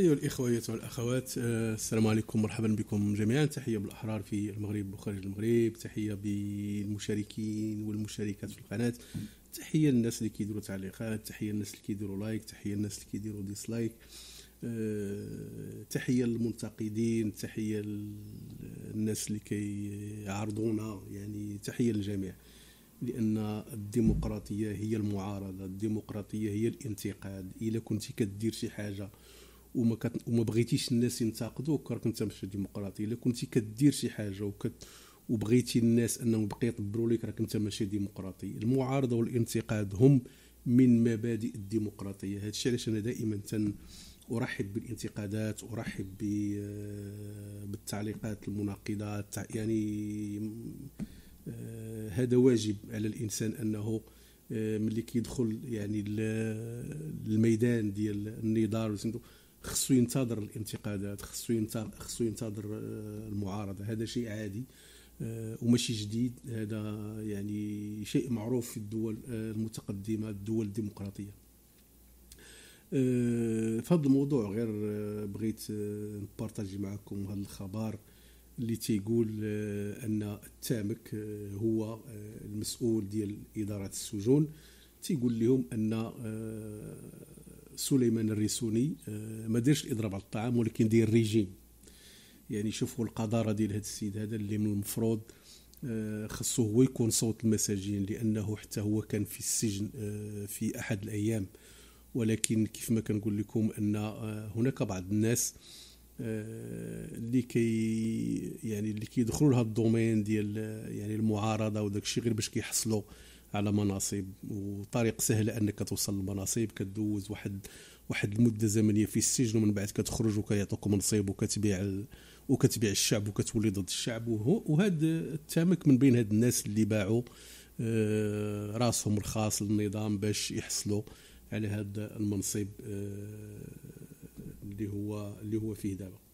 أيها الإخوة والأخوات آه، السلام عليكم مرحبا بكم جميعا تحية بالأحرار في المغرب وخارج المغرب تحية بالمشاركين والمشاركات في القناة تحية للناس اللي كيديروا تعليقات تحية للناس اللي كيديروا لايك تحية للناس اللي كيديروا ديسلايك آه، تحية للمنتقدين تحية للناس اللي كيعارضونا يعني تحية للجميع لان الديمقراطيه هي المعارضه الديمقراطيه هي الانتقاد إذا كنت كدير شي حاجه وما, كت... وما بغيتيش الناس ينتقدوك راك انت ماشي ديمقراطي الا كنتي كدير شي حاجه وكت... وبغيتي الناس انهم بقى يطبروا لك راك انت ماشي ديمقراطي المعارضه والانتقاد هم من مبادئ الديمقراطيه هذا الشيء علاش انا دائما تن ارحب بالانتقادات ارحب ب... آه، بالتعليقات المناقضات يعني آه، هذا واجب على الانسان انه آه، ملي كيدخل يعني الميدان ديال النضال خصو ينتظر الانتقادات خصو ينتظر خصو ينتظر آه، المعارضه هذا شيء عادي آه، وماشي جديد هذا يعني شيء معروف في الدول آه، المتقدمه الدول الديمقراطيه في هذا الموضوع غير بغيت نبارطاجي معكم هذا الخبر اللي تيقول ان التامك هو المسؤول ديال اداره السجون تيقول لهم ان سليمان الريسوني آه، ما دارش الاضراب على الطعام ولكن دير ريجيم يعني شوفوا القذاره ديال هذا السيد هذا اللي من المفروض آه، خصو هو يكون صوت المساجين لانه حتى هو كان في السجن آه، في احد الايام ولكن كيف ما كنقول لكم ان هناك بعض الناس اللي كي يعني اللي كيدخلوا لهذا الدومين ديال يعني المعارضه وداك الشيء غير باش كيحصلوا كي على مناصب وطريق سهل انك توصل للمناصب كدوز واحد واحد المده زمنيه في السجن ومن بعد كتخرج وكيعطوك منصب وكتبيع وكتبيع الشعب وكتولي ضد الشعب وهذا التامك من بين هاد الناس اللي باعوا آه، راسهم الخاص للنظام باش يحصلوا على هذا المنصب آه، اللي هو اللي هو فيه دابا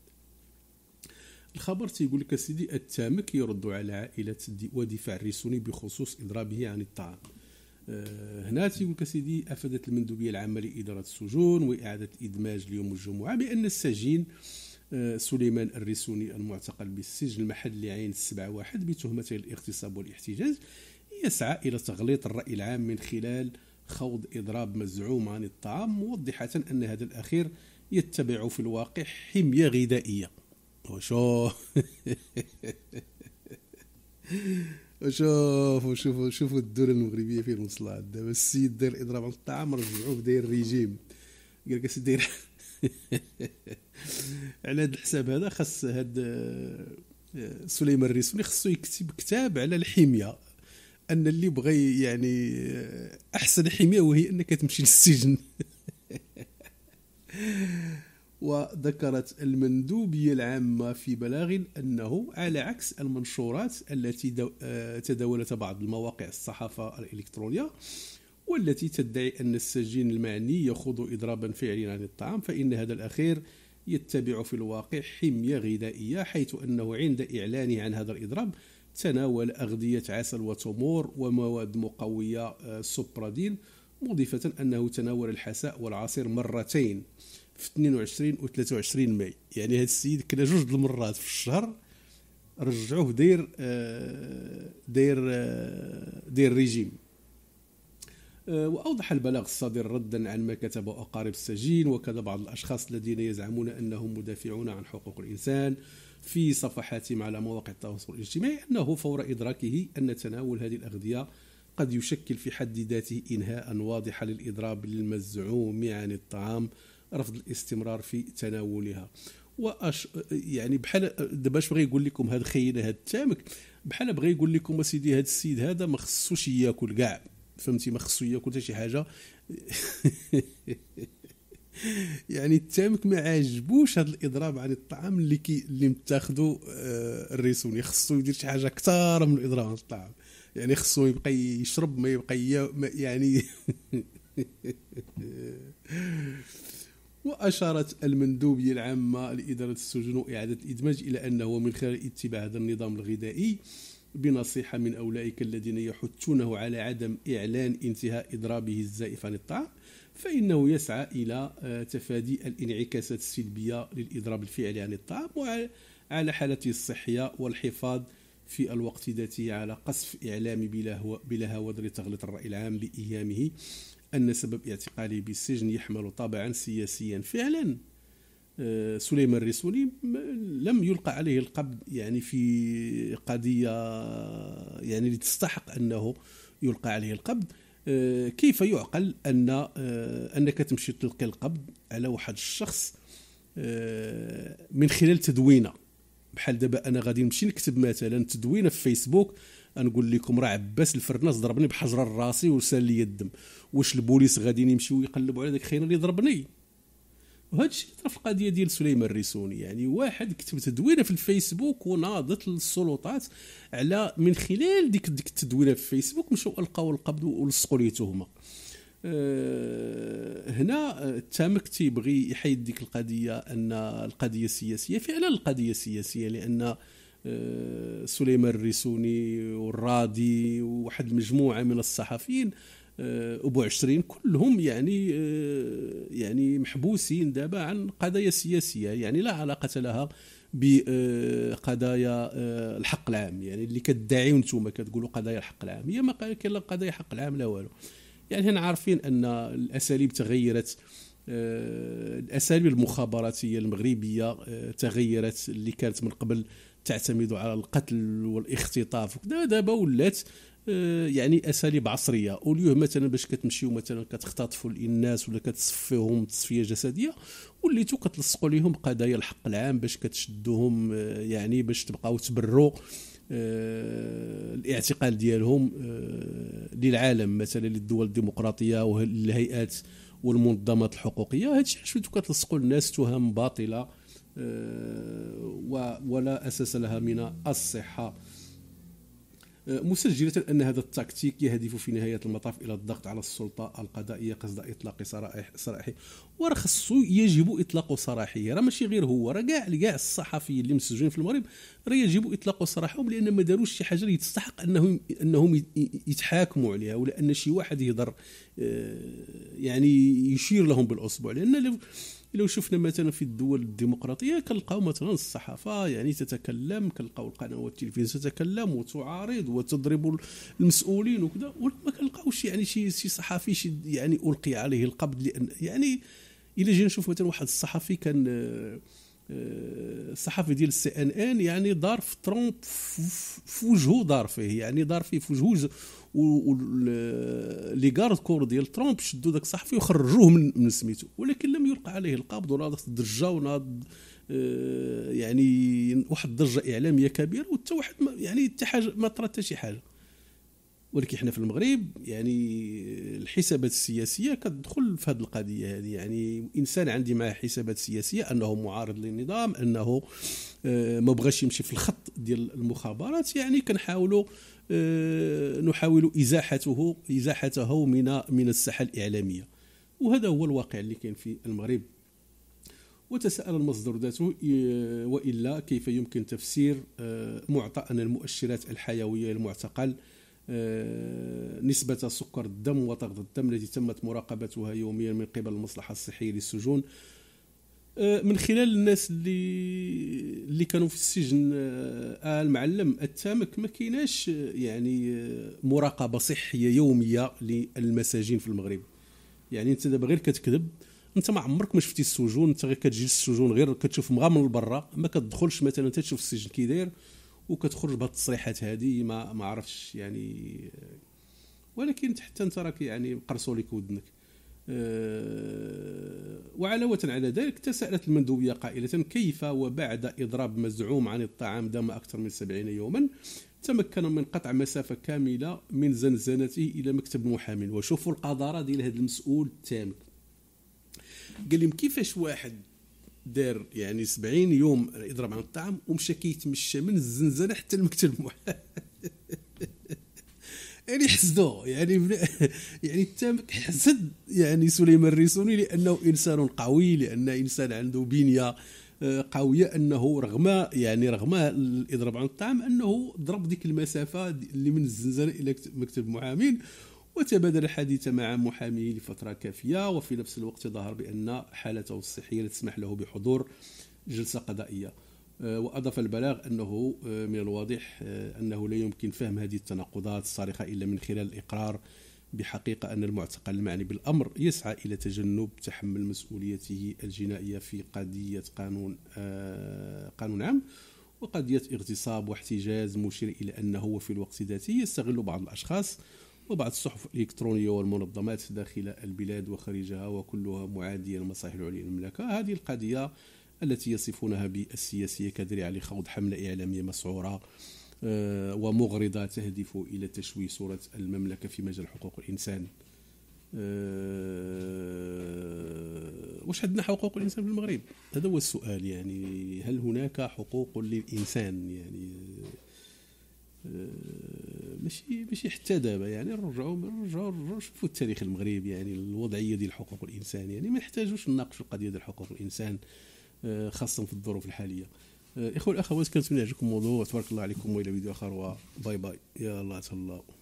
الخبر تيقول لك سيدي التامك يرد على عائلة ودفاع الريسوني بخصوص إضرابه عن الطعام آه، هنا تيقول لك سيدي افادت المندوبيه العامه لاداره السجون واعاده ادماج اليوم الجمعه بان السجين آه، سليمان الريسوني المعتقل بالسجن المحلي عين السبعة واحد بتهمتي الاغتصاب والاحتجاز يسعى إلى تغليط الرأي العام من خلال خوض إضراب مزعوم عن الطعام موضحة أن هذا الأخير يتبع في الواقع حمية غذائية وشوف وشوف وشوفوا شوفوا الدولة المغربية فين وصلت دابا السيد داير الإضراب على الطعام رجعوه داير ريجيم قال لك السيد داير على هذا الحساب هذا خاص هاد آه، سليمان الريسوني خاصو يكتب كتاب على الحمية أن اللي بغى يعني آه، أحسن حمية وهي أنك تمشي للسجن وذكرت المندوبية العامة في بلاغ أنه على عكس المنشورات التي آه، تداولت بعض المواقع الصحافة الإلكترونية والتي تدعي أن السجين المعني يخوض إضرابا فعليا عن الطعام فإن هذا الأخير يتبع في الواقع حمية غذائية حيث أنه عند إعلانه عن هذا الإضراب تناول أغذية عسل وتمور ومواد مقوية آه، سوبرادين مضيفة أنه تناول الحساء والعصير مرتين في 22 و 23 ماي يعني هذا السيد كلا جوج المرات في الشهر رجعوه داير آه، داير آه، داير ريجيم آه، وأوضح البلاغ الصادر ردا عن ما كتبه أقارب السجين وكذا بعض الأشخاص الذين يزعمون أنهم مدافعون عن حقوق الإنسان في صفحاتهم على مواقع التواصل الاجتماعي أنه فور إدراكه أن تناول هذه الأغذية قد يشكل في حد ذاته إنهاء واضحا للإضراب للمزعوم عن يعني الطعام رفض الاستمرار في تناولها واش يعني بحال دابا اش بغى يقول لكم هذا خينا هذا التامك بحال بغى يقول لكم اسيدي هذا السيد هذا ما خصوش ياكل كاع فهمتي ما خصو ياكل حتى شي حاجه يعني التامك ما عاجبوش هذا الاضراب عن الطعام اللي كي اللي متاخذو آه، الريسوني خصو يدير شي حاجه اكثر من الاضراب عن الطعام يعني خصو يبقى يشرب ما يبقى يعني وأشارت المندوبية العامة لإدارة السجون وإعادة الإدماج إلى أنه من خلال اتباع هذا النظام الغذائي بنصيحة من أولئك الذين يحثونه على عدم إعلان انتهاء إضرابه الزائف عن الطعام فإنه يسعى إلى آه، تفادي الانعكاسات السلبية للإضراب الفعلي عن الطعام وعلى حالته الصحية والحفاظ في الوقت ذاته على قصف إعلامي بلا هوادر لتغليط الرأي العام بإيهامه أن سبب اعتقاله بالسجن يحمل طابعا سياسيا فعلا آه، سليمان الرسولي لم يلقى عليه القبض يعني في قضية يعني لتستحق أنه يلقى عليه القبض آه، كيف يعقل أن آه، أنك تمشي تلقي القبض على واحد الشخص من خلال تدوينه بحال دابا انا غادي نمشي نكتب مثلا تدوينه في فيسبوك نقول لكم راه عباس الفرناس ضربني بحجره راسي وسال لي الدم واش البوليس غاديين يمشيو يقلبوا على داك خينا اللي ضربني وهذا الشيء في القضيه ديال سليمان الريسوني يعني واحد كتب تدوينه في الفيسبوك وناضت للسلطات على من خلال ديك ديك التدوينه في الفيسبوك مشاو القاو القبض ولصقوا ليه تهمه أه هنا التامك تيبغي يحيد ديك القضيه ان القضيه السياسيه فعلا القضيه السياسيه لان آه، سليمان الريسوني والرادي وواحد المجموعه من الصحفيين آه، ابو عشرين كلهم يعني آه، يعني محبوسين دابا عن قضايا سياسيه يعني لا علاقه لها بقضايا الحق العام يعني اللي كتدعيو نتوما كتقولوا قضايا الحق العام هي ما كاين لا قضايا حق العام لا والو يعني هنا عارفين ان الاساليب تغيرت الاساليب المخابراتيه المغربيه تغيرت اللي كانت من قبل تعتمد على القتل والاختطاف وكذا دابا ولات آه، يعني اساليب عصريه اوليوه مثلا باش كتمشيو مثلا كتختطفوا الناس ولا كتصفيهم تصفيه جسديه وليتو كتلصقوا لهم قضايا الحق العام باش كتشدوهم آه، يعني باش تبقاو تبروا آه، الاعتقال ديالهم للعالم مثلا للدول الديمقراطيه والهيئات والمنظمات الحقوقيه هادشي علاش كتلصقوا الناس تهم باطله ولا اساس لها من الصحه أه، مسجلة أن هذا التكتيك يهدف في نهاية المطاف إلى الضغط على السلطة القضائية قصد إطلاق سراح سراحه ورخص يجب إطلاق سراحه راه ماشي غير هو راه كاع كاع الصحفيين اللي مسجونين في المغرب راه يجب إطلاق سراحهم لأن ما داروش شي حاجة اللي تستحق أنهم أنهم يتحاكموا عليها ولا أن شي واحد يهضر أه، يعني يشير لهم بالأصبع لأن الا شفنا مثلا في الدول الديمقراطيه كنلقاو مثلا الصحافه يعني تتكلم كنلقاو القنوات التلفزيون تتكلم وتعارض وتضرب المسؤولين وكذا ما كنلقاوش يعني شي شي صحفي شي يعني القي عليه القبض لان يعني الا جينا نشوف مثلا واحد الصحفي كان الصحفي ديال السي ان ان يعني دار في ترامب في وجهه دار فيه يعني دار فيه في وجهه ولي كارد كور ديال ترامب شدوا ذاك الصحفي وخرجوه من, من سميتو ولكن لم يلقى عليه القبض ونهض الضجه ونهض يعني واحد الضجه اعلاميه كبيره وحتى واحد يعني حتى حاجه ما طرات حتى شي حاجه ولكن حنا في المغرب يعني الحسابات السياسيه كتدخل في هذه القضيه هذه يعني انسان عندي معاه حسابات سياسيه انه معارض للنظام انه آه، ما بغاش يمشي في الخط ديال المخابرات يعني كنحاولوا آه، نحاول ازاحته ازاحته من من الساحه الاعلاميه وهذا هو الواقع اللي كاين في المغرب وتساءل المصدر ذاته والا كيف يمكن تفسير آه، معطى ان المؤشرات الحيويه للمعتقل آه، نسبة سكر الدم وضغط الدم التي تمت مراقبتها يوميا من قبل المصلحة الصحية للسجون آه، من خلال الناس اللي اللي كانوا في السجن آه المعلم التامك ما كيناش آه، يعني مراقبه صحيه يوميه للمساجين في المغرب يعني انت دابا غير كتكذب انت ما عمرك ما شفتي السجون انت غير كتجي للسجون غير كتشوف مغامر من برا ما كتدخلش مثلا تشوف السجن كي داير وكتخرج بهذه التصريحات هذه ما ما عرفتش يعني ولكن حتى انت راك يعني مقرصوا لك ودنك آه، وعلاوة على ذلك تساءلت المندوبية قائلة كيف وبعد إضراب مزعوم عن الطعام دام أكثر من سبعين يوما تمكن من قطع مسافة كاملة من زنزانته إلى مكتب المحامين وشوفوا القذارة ديال هذا المسؤول التام قال لهم كيفاش واحد دار يعني 70 يوم يضرب عن الطعام ومشى كيتمشى من الزنزانه حتى المكتب يعني حسدو يعني يعني التام حسد يعني سليمان الريسوني لانه انسان قوي لان انسان عنده بنيه آه، قويه انه رغم يعني رغم الاضراب عن الطعام انه ضرب ديك المسافه اللي من الزنزانه الى مكتب المحامين وتبادل الحديث مع محاميه لفترة كافية وفي نفس الوقت ظهر بأن حالته الصحية لا تسمح له بحضور جلسة قضائية آه، وأضاف البلاغ أنه آه، من الواضح آه، أنه لا يمكن فهم هذه التناقضات الصارخة إلا من خلال الإقرار بحقيقة أن المعتقل المعني بالأمر يسعى إلى تجنب تحمل مسؤوليته الجنائية في قضية قانون قانون عام وقضية اغتصاب واحتجاز مشير إلى أنه في الوقت ذاته يستغل بعض الأشخاص وبعض الصحف الإلكترونية والمنظمات داخل البلاد وخارجها وكلها معادية للمصالح العليا للمملكة هذه القضية التي يصفونها بالسياسية كذريعة لخوض حملة إعلامية مسعورة آه، ومغرضة تهدف إلى تشويه صورة المملكة في مجال حقوق الإنسان آه، واش عندنا حقوق الانسان في المغرب هذا هو السؤال يعني هل هناك حقوق للانسان يعني آه، ماشي ماشي حتى دابا يعني نرجعوا نرجعوا نشوفوا التاريخ المغربي يعني الوضعيه ديال الحقوق الانسان يعني ما نحتاجوش نناقشوا القضيه ديال حقوق الانسان آه، خاصه في الظروف الحاليه آه، اخوة والاخوات كنتمنى يعجبكم الموضوع تبارك الله عليكم والى فيديو اخر وباي باي يلا تهلاو